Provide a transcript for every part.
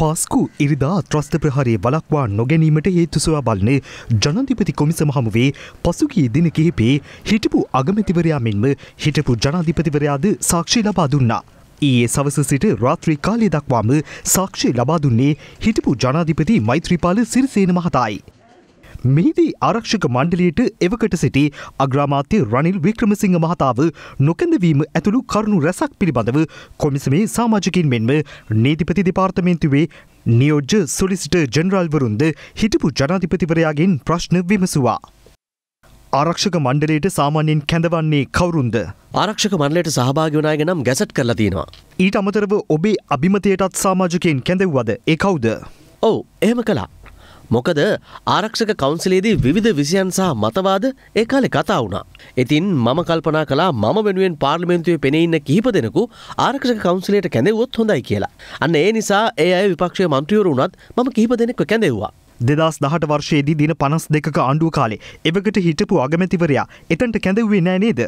පාස්කු ඉරිදා ත්‍රස්ත ප්‍රහාරය වලක්වා නොගැනීමට හේතු සොයා බලන ජනාධිපති කොමිසම හමුවේ පසුගිය දින කිහිපේ හිටපු අගමැතිවරයා මෙන්ම හිටපු ජනාධිපතිවරයාද සාක්ෂි ලබා දුන්නා. ඊයේ සවස සිට රාත්‍රී කාලය දක්වාම සාක්ෂි ලබා දුන්නේ හිටපු ජනාධිපති මෛත්‍රීපාල සිරිසේන මහතායි. මෙහිදී ආරක්ෂක මණ්ඩලයට එවකට සිටි අග්‍රාමාත්‍ය රනිල් වික්‍රමසිංහ මහතාව නොකැඳවීම ඇතුළු කරුණු රැසක් පිළිබඳව කොමිසමේ සාමාජිකින් මෙන්ම නීතිපති දෙපාර්තමේන්තුවේ නියෝජ්‍ය සොලිසිට ජනරල්වරුන්ද හිටපු ජනාධිපතිවරයාගෙන් ප්‍රශ්න විමසුවා. ආරක්ෂක මණ්ඩලයට සාමාන්‍යයෙන් කැඳවන්නේ කවුරුන්ද. ආරක්ෂක මණ්ඩලයට සහභාගි වනායග නම් ගැසට් කරලා තියෙනවා. ඊට අමතරව ඔබේ අභිමතයටත් සාමාජකයෙන් කැඳව්වද ඒ කවුද. ඔව් එහෙම කලා මොකද ආරක්ෂක කවන්සිලේදී විධ විසියන් සහ මතවාද ඒ කාලෙ කතා වුණා. ඉතින් මම කල්පනා කලා මම වෙනුවෙන් පාර්ලිමෙන්තුවේ පෙනෙඉන්න කිහිප දෙෙනකු ආරක්ෂක කවන්සිලේට කැඳෙවොත් හොඳයි කියලා. අන්න ඒ නිසා ඒ අය විපක්ෂය මන්ත්‍රියවරුණත් මම කිහිප දෙනෙක්ව කැඳෙව්වා. දෙදස් දහට වර්ෂයේදී දින පනස් දෙක අණ්ඩුව කාලේ එවකට හිටපු අගමැතිවරයා එතන්ට කැඳව්වේ නෑ නේද.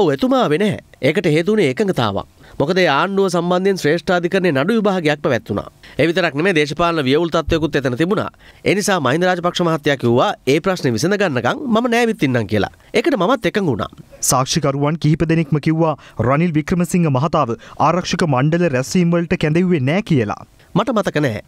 ඔව එතුමා වෙන ඒකට හේතුනේ එකඟතාවක්. මොකද ආණ්ඩුව සම්බන්ධයෙන් ශ්‍රේෂ්ඨාධිකරණය නඩු විභාගයක් පැවැත්වුණා. ඒ විතරක් නෙමෙයි දේශපාලන වියවුල් තත්වයකුත් එතන තිබුණා. ඒ නිසා මහින්ද රාජපක්ෂ මහත්තයා කිව්වා ඒ ප්‍රශ්නේ විසඳ ගන්නකම් මම නෑවිත් ඉන්නම් කියලා. ඒකට මමත් එකඟ වුණා. සාක්ෂිකරුවන් කිහිප දෙනෙක්ම කිව්වා රනිල් වික්‍රමසිංහ මහතාව ආරක්ෂක මණ්ඩල රැස්වීම් වලට කැඳෙව්වේ නෑ කියලා. මට මතක නෑ.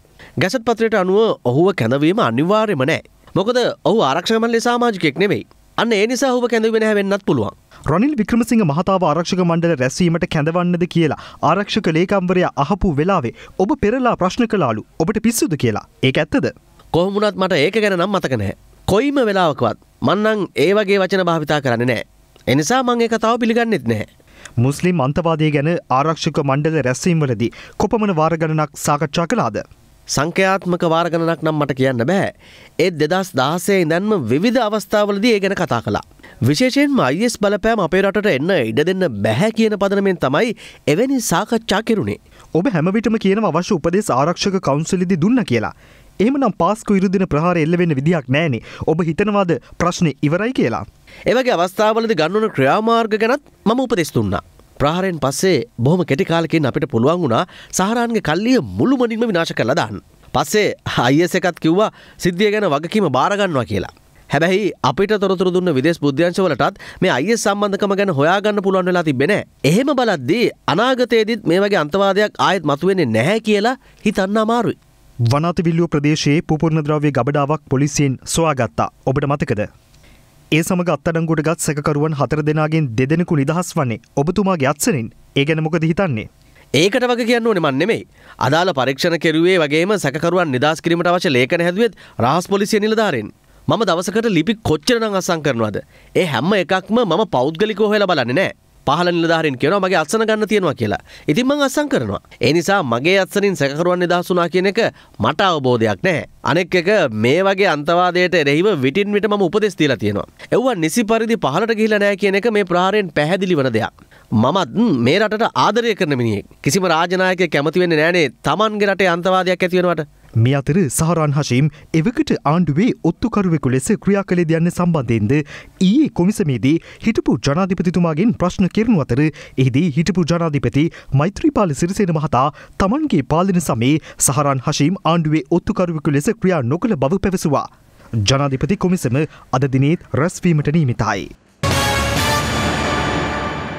ගැසට් පත්‍රයට අනුව ඔහුව කැඳවීම අනිවාර්යම නෑ. මොකද ඔහු ආරක්ෂක මණ්ඩලයේ සමාජිකයෙක් නෙමෙයි. අන්න ඒ නිසා ඔහුව කැඳවීම නැහැ වෙන්නත් පුළුවන්. රනිල් වික්‍රමසිංහ මහතාව ආරක්ෂක මණ්ඩල රැස්වීමට කැඳවන්නද කියලා ආරක්ෂක ලේකම්වරයා අහපු වෙලාවේ ඔබ පෙරලා ප්‍රශ්න කළාලු ඔබට පිස්සුද කියලා ඒක ඇත්තද කොහොමුණත් මට ඒක ගැන නම් මතක නැහැ කොයිම වෙලාවකවත් මන්නං ඒ වගේ වචන භාවිතා කරන්නේ නෑ එනිසා මං ඒ කතාව පිළිගන්නෙත් නැහැ මුස්ලිම් අන්තවාදය ගැන ආරක්ෂක මණ්ඩල රැස්වීම්වලදී කොපමන වාරගණනක් සාකච්ඡා කළාද. සංඛ්‍යාත්මක වාරගණනක් නම් මට කියන්න බෑ. ඒත් දෙදස් දාසේ ඉඳන්ම විධ අවස්ථාවලදී ඒ ගැන කතා කලා. විශේෂයෙන්ම අයිස් බලපෑම් අපේ රටට එන්න ඉඩ දෙන්න බැහැ කියන පදනමෙන් තමයි එවැනි සාකච්ඡා කෙරුණේ. ඔබ හැමවිටම කියන අවශ්‍ය උපදෙස් ආරක්ෂක කවුන්සිලිදි දුන්න කියලා. එහෙමනම් පාස්කු ඉරුදින ප්‍රහාර එල්ල වෙන්න විදිහක් නැහනේ. ඔබ හිතනවාද ප්‍රශ්නේ ඉවරයි කියලා. එවගේ අවස්ථාවලදී ගන්වන ක්‍රියාමාර්ග ගැනත් මම උපදෙස් දුන්නා. ප්‍රහාරයෙන් පස්සේ බොහොම කෙටි කාලකින් අපිට පුළුවන් වුණා සහරාන්ගේ කල්ලිය මුළුමනින්ම විනාශ කරලා දාන්න. පස්සේ අයිස් එකත් කිව්වා සිද්ධිය ගැන වගකීම බාරගන්නවා කියලා. හැබැයි අපිට තොරතුර දුන්න විදෙස් බුද්ධ්‍යංශවලටත් මේ අයිස් සම්බන්ධකම ගැන හොයාගන්න පුළුවන් වෙලා තිබෙන. එහෙම බලද්දී අනාගතයේදීත් මේ වගේ අන්තවාදයක් ආයෙත් මතුවෙන්නේ නැහැ කියලා හිතන්න අමාරුයි. වනාතිවිල්ලුව ප්‍රදේශයේ පුපුරණ ද්‍රව්‍ය ගබඩාවක් පොලිසියෙන් සොයාගත්තා. ඔබට මතකද? ඒ සමග අත්තඩංගුට ගත් සැකරුවන් හතර දෙනාගෙන් දෙදෙනෙකු නිදහස් වන්නේ ඔබතුමාගේ අත්සනින් ඒ ගැන මොකද හිතන්නේ. ඒකට වගේ කියන්න ඕනේ මන් නෙමෙයි. අදාළ පරීක්ෂණ කෙරුවේ වගේම සැකකරුවන් නිදහස් කිරීමට අවශ්‍ය ලේඛන හැදුවෙත් රහස් පොලිසිය නිලධාරීන්. මම දවසකට ලිපි කොච්චරනම් අසං කරනවද? ඒ හැම එකක්ම මම පෞද්ගලිකව හොයලා බලන්නේ නැහැ. පහල නිලධාරින් කියනවා මගේ අත්සන ගන්න තියෙනවා කියලා. ඉතින් මං අත්සන් කරනවා. ඒ නිසා මගේ අත්සනින් සැකකරුවන් නිදහස් වුණා කියන එක මට අවබෝධයක් නැහැ. අනෙක් එක මේ වගේ අන්තවාදයට එරෙහිව විටින් විට මම උපදෙස් දීලා තියෙනවා. එවුවා නිසි පරිදි පහලට ගිහිලා නැහැ කියන එක මේ ප්‍රහාරයෙන් පැහැදිලි වෙන දෙයක්. මමත් මේ රටට ආදරය කරන මිනිහෙක්. කිසිම රාජනායකයෙක් කැමති වෙන්නේ නැහනේ Tamanගේ රටේ අන්තවාදයක් ඇති වෙනවට. මේ අතර සහරන් හශීම් එවකට ආණ්ඩුවේ ඔත්තුකරුවෙකු ලෙස ක්‍රියා කළේ දයන්න සම්බන්ධයෙන්ද ඊයේ කොමිසමේදී හිටපු ජනාධිපතිතුමාගෙන් ප්‍රශ්න කෙරනු අතර එහිදී හිටපු ජනාධිපති මෛත්‍රීපාල සිරිසේන මහතා තමන්ගේ පාලන සමේ සහරන් හශීම් ආණ්ඩුවේ ඔත්තුකරුවෙකු ලෙස ක්‍රියා නොකළ බව පැවසවා. ජනාධිපති කොමිසම අදදිනේත් රැස්වීමට නීමිතයි.